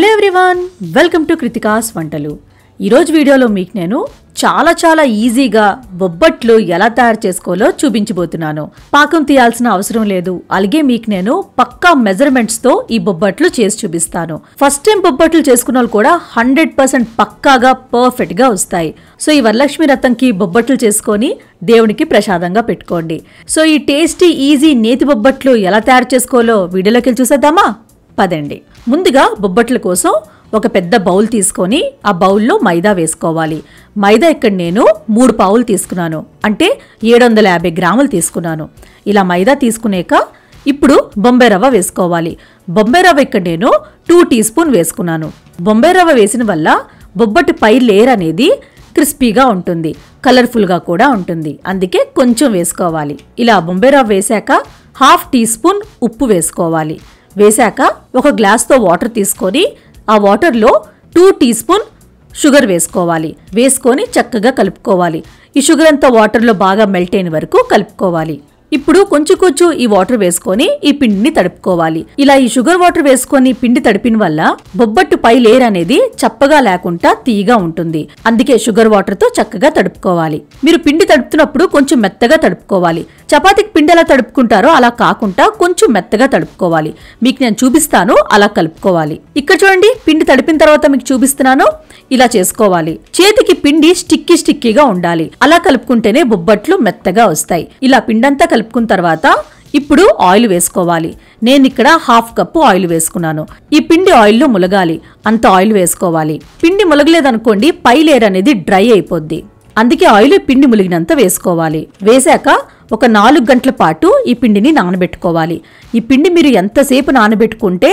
hello everyone welcome to Krithika's వంటలు ఈరోజు వీడియోలో మీకు నేను చాలా చాలా ఈజీగా బొబ్బట్లు ఎలా తయారు చేసుకోవాలో చూపించబోతున్నాను పాకం తీయాల్సిన అవసరం లేదు అలాగే మీకు నేను పక్కా మెజర్మెంట్స్తో ఈ బొబ్బట్లు చేసి చూపిస్తాను ఫస్ట్ టైం బొబ్బట్లు చేసుకున్న వాళ్ళు కూడా హండ్రెడ్ పర్సెంట్ పక్కాగా పర్ఫెక్ట్గా వస్తాయి సో ఈ వరలక్ష్మి రథంకి బొబ్బట్లు చేసుకొని దేవునికి ప్రసాదంగా పెట్టుకోండి సో ఈ టేస్టీ ఈజీ నేతి బొబ్బట్లు ఎలా తయారు చేసుకోవాలో వీడియోలోకి చూసేద్దామా పదండి ముందుగా బొబ్బట్ల కోసం ఒక పెద్ద బౌల్ తీసుకొని ఆ బౌల్లో మైదా వేసుకోవాలి మైదా ఇక్కడ నేను మూడు పావులు తీసుకున్నాను అంటే ఏడు వందల యాభై గ్రాములు తీసుకున్నాను ఇలా మైదా తీసుకునేక ఇప్పుడు బొంబాయి రవ్వ వేసుకోవాలి బొంబాయి రవ్వ ఇక్కడ నేను టూ టీ స్పూన్ వేసుకున్నాను బొంబాయి రవ్వ వేసిన వల్ల బొబ్బట్టి పై లేయర్ అనేది క్రిస్పీగా ఉంటుంది కలర్ఫుల్గా కూడా ఉంటుంది అందుకే కొంచెం వేసుకోవాలి ఇలా బొంబాయి రవ్వ వేశాక హాఫ్ టీ స్పూన్ ఉప్పు వేసుకోవాలి వేశాక ఒక గ్లాస్తో వాటర్ తీసుకొని ఆ వాటర్లో టూ టీ స్పూన్ షుగర్ వేసుకోవాలి వేసుకొని చక్కగా కలుపుకోవాలి ఈ షుగర్ అంతా వాటర్లో బాగా మెల్ట్ అయిన వరకు కలుపుకోవాలి ఇప్పుడు కొంచెం కొంచెం ఈ వాటర్ వేసుకొని ఈ పిండిని తడుపుకోవాలి ఇలా ఈ షుగర్ వాటర్ వేసుకొని పిండి తడిపిన వల్ల బొబ్బట్టు పై లేయర్ అనేది చప్పగా లేకుండా తీగా ఉంటుంది అందుకే షుగర్ వాటర్ తో చక్కగా తడుపుకోవాలి మీరు పిండి తడుపుతున్నప్పుడు కొంచెం మెత్తగా తడుపుకోవాలి చపాతీకి పిండి ఎలా తడుపుకుంటారో అలా కాకుండా కొంచెం మెత్తగా తడుపుకోవాలి మీకు నేను చూపిస్తాను అలా కలుపుకోవాలి ఇక్కడ చూడండి పిండి తడిపిన తర్వాత మీకు చూపిస్తున్నాను ఇలా చేసుకోవాలి చేతికి పిండి స్టిక్కి స్టిక్కిగా ఉండాలి అలా కలుపుకుంటేనే బొబ్బట్లు మెత్తగా వస్తాయి ఇలా పిండంతా కలుపుకున్న తర్వాత ఇప్పుడు ఆయిల్ వేసుకోవాలి నేను ఇక్కడ హాఫ్ కప్పు ఆయిల్ వేసుకున్నాను ఈ పిండి ఆయిల్లో ములగాలి అంత ఆయిల్ వేసుకోవాలి పిండి ములగలేదనుకోండి పై లేయర్ అనేది డ్రై అయిపోద్ది అందుకే ఆయిల్ పిండి ములిగినంత వేసుకోవాలి వేశాక ఒక నాలుగు గంటల పాటు ఈ పిండిని నానబెట్టుకోవాలి ఈ పిండి మీరు ఎంతసేపు నానబెట్టుకుంటే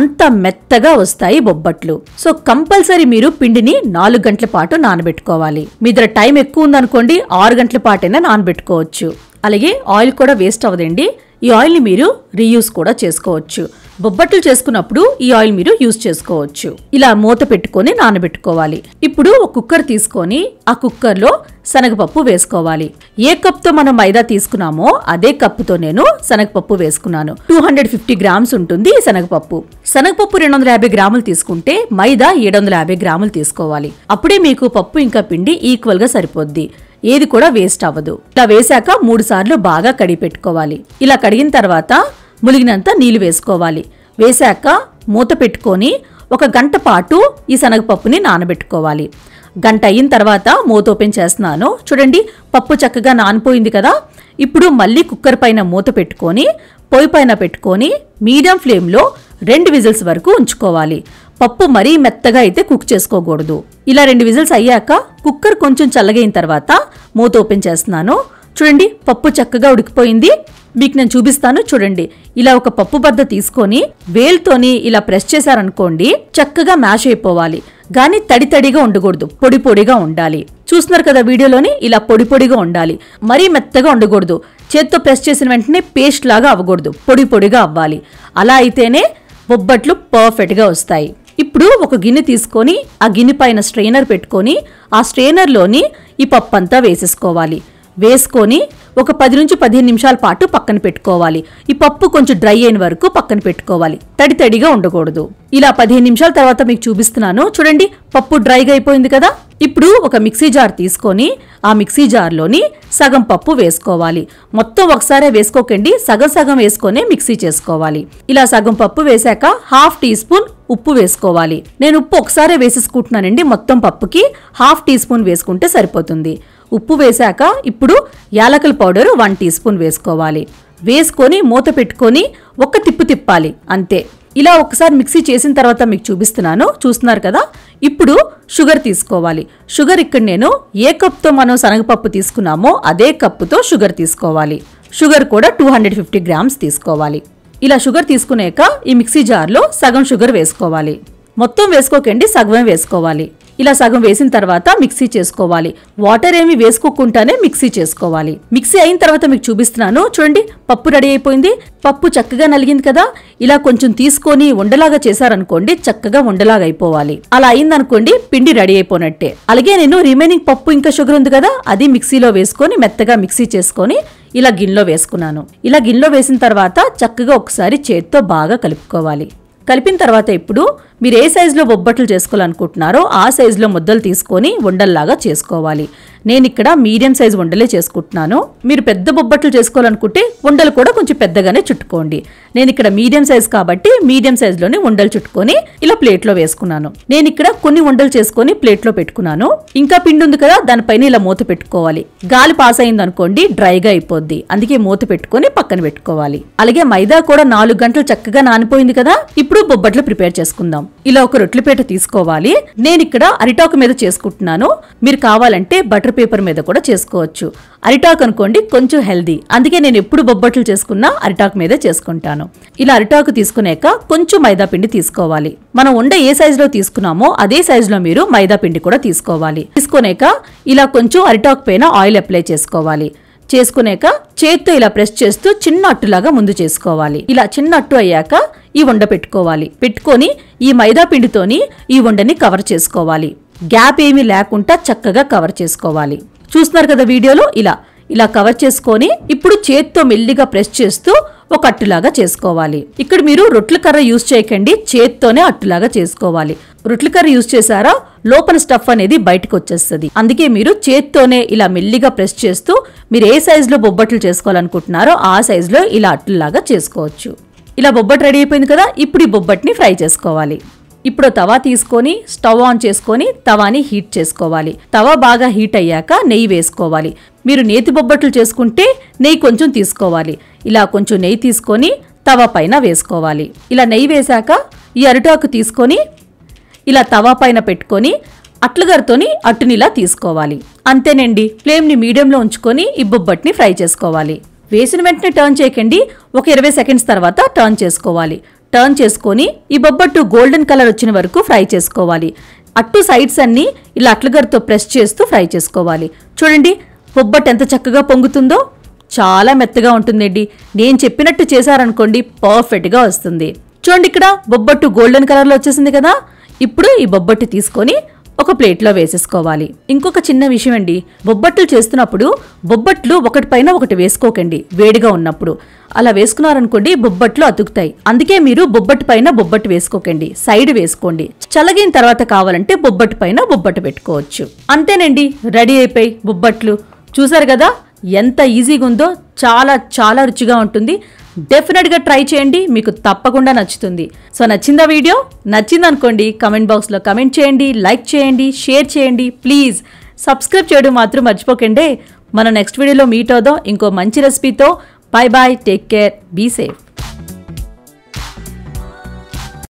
అంత మెత్తగా వస్తాయి బొబ్బట్లు సో కంపల్సరీ మీరు పిండిని నాలుగు గంటల పాటు నానబెట్టుకోవాలి మీ దగ్గర టైం ఎక్కువ ఉందనుకోండి ఆరు గంటల పాటైనా నానబెట్టుకోవచ్చు అలాగే ఆయిల్ కూడా వేస్ట్ అవ్వదండి ఈ ఆయిల్ని మీరు రీయూస్ కూడా చేసుకోవచ్చు బొబ్బట్లు చేసుకున్నప్పుడు ఈ ఆయిల్ మీరు యూస్ చేసుకోవచ్చు ఇలా మూత పెట్టుకొని నానబెట్టుకోవాలి ఇప్పుడు ఒక కుక్కర్ తీసుకొని ఆ కుక్కర్లో శనగపప్పు వేసుకోవాలి ఏ కప్తో మనం మైదా తీసుకున్నామో అదే కప్పుతో నేను శనగపప్పు వేసుకున్నాను టూ హండ్రెడ్ ఫిఫ్టీ గ్రామ్స్ ఉంటుంది శనగపప్పు శనగపప్పు రెండు వందల యాభై గ్రాములు తీసుకుంటే మైదా ఏడు వందల యాభై గ్రాములు తీసుకోవాలి అప్పుడే మీకు పప్పు ఇంకా పిండి ఈక్వల్గా సరిపోద్ది ఏది కూడా వేస్ట్ అవ్వదు ఇలా వేశాక మూడు సార్లు బాగా కడిగి పెట్టుకోవాలి ఇలా కడిగిన తర్వాత ములిగినంత నీళ్లు వేసుకోవాలి వేశాక మూత పెట్టుకొని ఒక గంట పాటు ఈ శనగపప్పుని నానబెట్టుకోవాలి గంట అయిన తర్వాత మూత ఓపెన్ చేస్తున్నాను చూడండి పప్పు చక్కగా నానిపోయింది కదా ఇప్పుడు మళ్ళీ కుక్కర్ పైన మూత పెట్టుకొని పొయ్యి పైన పెట్టుకొని మీడియం ఫ్లేమ్లో రెండు విజిల్స్ వరకు ఉంచుకోవాలి పప్పు మరీ మెత్తగా అయితే కుక్ చేసుకోకూడదు ఇలా రెండు విజిల్స్ అయ్యాక కుక్కర్ కొంచెం చల్లగైన తర్వాత మూత ఓపెన్ చేస్తున్నాను చూడండి పప్పు చక్కగా ఉడికిపోయింది మీకు నేను చూపిస్తాను చూడండి ఇలా ఒక పప్పు బద్ద తీసుకొని వేల్తోని ఇలా ప్రెస్ చేశారనుకోండి చక్కగా మ్యాష్ అయిపోవాలి కానీ తడి తడిగా ఉండకూడదు పొడి పొడిగా ఉండాలి చూస్తున్నారు కదా వీడియోలోని ఇలా పొడి పొడిగా ఉండాలి మరీ మెత్తగా ఉండకూడదు చేత్తో ప్రెస్ చేసిన వెంటనే పేస్ట్ లాగా అవ్వకూడదు పొడి పొడిగా అవ్వాలి అలా అయితేనే బొబ్బట్లు పర్ఫెక్ట్గా వస్తాయి ఇప్పుడు ఒక గిన్నె తీసుకొని ఆ గిన్నె పైన స్ట్రెయినర్ పెట్టుకొని ఆ స్ట్రెయినర్లోని ఈ పప్పు అంతా వేసేసుకోవాలి వేసుకొని ఒక పది నుంచి పదిహేను నిమిషాల పాటు పక్కన పెట్టుకోవాలి ఈ పప్పు కొంచెం డ్రై అయిన వరకు పక్కన పెట్టుకోవాలి తడి తడిగా ఉండకూడదు ఇలా పదిహేను నిమిషాల తర్వాత మీకు చూపిస్తున్నాను చూడండి పప్పు డ్రైగా అయిపోయింది కదా ఇప్పుడు ఒక మిక్సీ జార్ తీసుకొని ఆ మిక్సీ జార్లోని సగం పప్పు వేసుకోవాలి మొత్తం ఒకసారే వేసుకోకండి సగం సగం వేసుకొని మిక్సీ చేసుకోవాలి ఇలా సగం పప్పు వేశాక హాఫ్ టీ స్పూన్ ఉప్పు వేసుకోవాలి నేను ఉప్పు ఒకసారే వేసేసుకుంటున్నానండి మొత్తం పప్పుకి హాఫ్ టీ స్పూన్ వేసుకుంటే సరిపోతుంది ఉప్పు వేశాక ఇప్పుడు యాలకుల పౌడర్ వన్ టీ స్పూన్ వేసుకోవాలి వేసుకొని మూత పెట్టుకొని ఒక తిప్పు తిప్పాలి అంతే ఇలా ఒకసారి మిక్సీ చేసిన తర్వాత మీకు చూపిస్తున్నాను చూస్తున్నారు కదా ఇప్పుడు షుగర్ తీసుకోవాలి షుగర్ ఇక్కడ నేను ఏ కప్తో మనం శనగపప్పు తీసుకున్నామో అదే కప్పుతో షుగర్ తీసుకోవాలి షుగర్ కూడా టూ హండ్రెడ్ ఫిఫ్టీ గ్రామ్స్ తీసుకోవాలి ఇలా షుగర్ తీసుకునేక ఈ మిక్సీ జార్లో సగం షుగర్ వేసుకోవాలి మొత్తం వేసుకోకండి సగమే వేసుకోవాలి ఇలా సగం వేసిన తర్వాత మిక్సీ చేసుకోవాలి వాటర్ ఏమి వేసుకోకుండానే మిక్సీ చేసుకోవాలి మిక్సీ అయిన తర్వాత మీకు చూపిస్తున్నాను చూడండి పప్పు రెడీ అయిపోయింది పప్పు చక్కగా నలిగింది కదా ఇలా కొంచెం తీసుకొని ఉండలాగా చేశారనుకోండి చక్కగా ఉండలాగా అయిపోవాలి అలా అయిందనుకోండి పిండి రెడీ అయిపోయినట్టే అలాగే నేను రిమైనింగ్ పప్పు ఇంకా షుగర్ ఉంది కదా అది మిక్సీలో వేసుకొని మెత్తగా మిక్సీ చేసుకొని ఇలా గిన్నెలో వేసుకున్నాను ఇలా గిన్నెలో వేసిన తర్వాత చక్కగా ఒకసారి చేత్తో బాగా కలుపుకోవాలి కలిపిన తర్వాత ఇప్పుడు మీరు ఏ సైజులో బొబ్బట్లు చేసుకోవాలనుకుంటున్నారో ఆ సైజులో ముద్దలు తీసుకొని ఉండల్లాగా చేసుకోవాలి నేను ఇక్కడ మీడియం సైజు ఉండలే చేసుకుంటున్నాను మీరు పెద్ద బొబ్బట్లు చేసుకోవాలనుకుంటే ఉండలు కూడా కొంచెం పెద్దగానే చుట్టుకోండి నేను ఇక్కడ మీడియం సైజు కాబట్టి మీడియం సైజులోనే ఉండలు చుట్టుకొని ఇలా ప్లేట్లో వేసుకున్నాను నేను ఇక్కడ కొన్ని ఉండలు చేసుకొని ప్లేట్లో పెట్టుకున్నాను ఇంకా పిండి ఉంది కదా దానిపైన ఇలా మూత పెట్టుకోవాలి గాలి పాస్ అయింది అనుకోండి డ్రైగా అయిపోద్ది అందుకే మూత పెట్టుకొని పక్కన పెట్టుకోవాలి అలాగే మైదా కూడా నాలుగు గంటలు చక్కగా నానిపోయింది కదా ఇప్పుడు బొబ్బట్లు ప్రిపేర్ చేసుకుందాం ఇలా ఒక రొట్లపేట తీసుకోవాలి నేను ఇక్కడ అరిటాకు మీద చేసుకుంటున్నాను మీరు కావాలంటే బటర్ పేపర్ మీద కూడా చేసుకోవచ్చు అరిటాక్ అనుకోండి కొంచెం హెల్దీ అందుకే నేను ఎప్పుడు బొబ్బట్లు చేసుకున్నా అరిటాకు మీదే చేసుకుంటాను ఇలా అరిటాకు తీసుకునేక కొంచెం మైదా పిండి తీసుకోవాలి మనం ఉండ ఏ సైజులో తీసుకున్నామో అదే సైజులో మీరు మైదా పిండి కూడా తీసుకోవాలి తీసుకునేక ఇలా కొంచెం అరిటాక్ పైన ఆయిల్ అప్లై చేసుకోవాలి చేసుకునేక చేత్తో ఇలా ప్రెస్ చేస్తూ చిన్న అట్టులాగా ముందు చేసుకోవాలి ఇలా చిన్న అట్టు అయ్యాక ఈ ఉండ పెట్టుకోవాలి పెట్టుకొని ఈ మైదా పిండితోని ఈ ఉండని కవర్ చేసుకోవాలి గ్యాప్ ఏమీ లేకుండా చక్కగా కవర్ చేసుకోవాలి చూస్తున్నారు కదా వీడియోలో ఇలా ఇలా కవర్ చేసుకొని ఇప్పుడు చేత్తో మెల్లిగా ప్రెస్ చేస్తూ ఒక అట్టులాగా చేసుకోవాలి ఇక్కడ మీరు రొట్ల కర్ర యూజ్ చేయకండి చేత్తోనే అట్టులాగా చేసుకోవాలి రుట్లికర్ యూజ్ చేశారా లోపల స్టఫ్ అనేది బయటకు వచ్చేస్తుంది అందుకే మీరు చేత్తోనే ఇలా మెల్లిగా ప్రెస్ చేస్తూ మీరు ఏ సైజులో బొబ్బట్లు చేసుకోవాలనుకుంటున్నారో ఆ సైజులో ఇలా అట్లలాగా చేసుకోవచ్చు ఇలా బొబ్బట్ రెడీ అయిపోయింది కదా ఇప్పుడు ఈ బొబ్బట్ని ఫ్రై చేసుకోవాలి ఇప్పుడు తవా తీసుకొని స్టవ్ ఆన్ చేసుకొని తవాని హీట్ చేసుకోవాలి తవా బాగా హీట్ అయ్యాక నెయ్యి వేసుకోవాలి మీరు నేతి బొబ్బట్లు చేసుకుంటే నెయ్యి కొంచెం తీసుకోవాలి ఇలా కొంచెం నెయ్యి తీసుకొని తవ పైన వేసుకోవాలి ఇలా నెయ్యి వేశాక ఈ అరిటాకు తీసుకొని ఇలా తవా పైన పెట్టుకొని అట్లుగారితోని అట్టునిలా తీసుకోవాలి అంతేనండి ఫ్లేమ్ని మీడియంలో ఉంచుకొని ఈ బొబ్బట్ని ఫ్రై చేసుకోవాలి వేసిన వెంటనే టర్న్ చేయకండి ఒక ఇరవై సెకండ్స్ తర్వాత టర్న్ చేసుకోవాలి టర్న్ చేసుకొని ఈ బొబ్బట్టు గోల్డెన్ కలర్ వచ్చిన వరకు ఫ్రై చేసుకోవాలి అట్టు సైడ్స్ అన్నీ ఇలా అట్లుగారితో ప్రెస్ చేస్తూ ఫ్రై చేసుకోవాలి చూడండి బొబ్బట్టు ఎంత చక్కగా పొంగుతుందో చాలా మెత్తగా ఉంటుందండి నేను చెప్పినట్టు చేశారనుకోండి పర్ఫెక్ట్గా వస్తుంది చూడండి ఇక్కడ బొబ్బట్టు గోల్డెన్ కలర్లో వచ్చేసింది కదా ఇప్పుడు ఈ బొబ్బట్టు తీసుకొని ఒక ప్లేట్లో వేసేసుకోవాలి ఇంకొక చిన్న విషయం అండి బొబ్బట్లు చేస్తున్నప్పుడు బొబ్బట్లు ఒకటి పైన ఒకటి వేసుకోకండి వేడిగా ఉన్నప్పుడు అలా వేసుకున్నారనుకోండి బొబ్బట్లు అతుకుతాయి అందుకే మీరు బొబ్బట్టు పైన బొబ్బట్టు వేసుకోకండి సైడ్ వేసుకోండి చల్లగిన తర్వాత కావాలంటే బొబ్బట్టు పైన బొబ్బట్టు పెట్టుకోవచ్చు అంతేనండి రెడీ అయిపోయి బొబ్బట్లు చూసారు కదా ఎంత ఈజీగా ఉందో చాలా చాలా రుచిగా ఉంటుంది డెఫినెట్గా ట్రై చేయండి మీకు తప్పకుండా నచ్చుతుంది సో నచ్చిందా వీడియో నచ్చింది అనుకోండి కమెంట్ బాక్స్లో కమెంట్ చేయండి లైక్ చేయండి షేర్ చేయండి ప్లీజ్ సబ్స్క్రైబ్ చేయడం మాత్రం మర్చిపోకండి మన నెక్స్ట్ వీడియోలో మీట్ అవుదాం ఇంకో మంచి రెసిపీతో bye bye take care be safe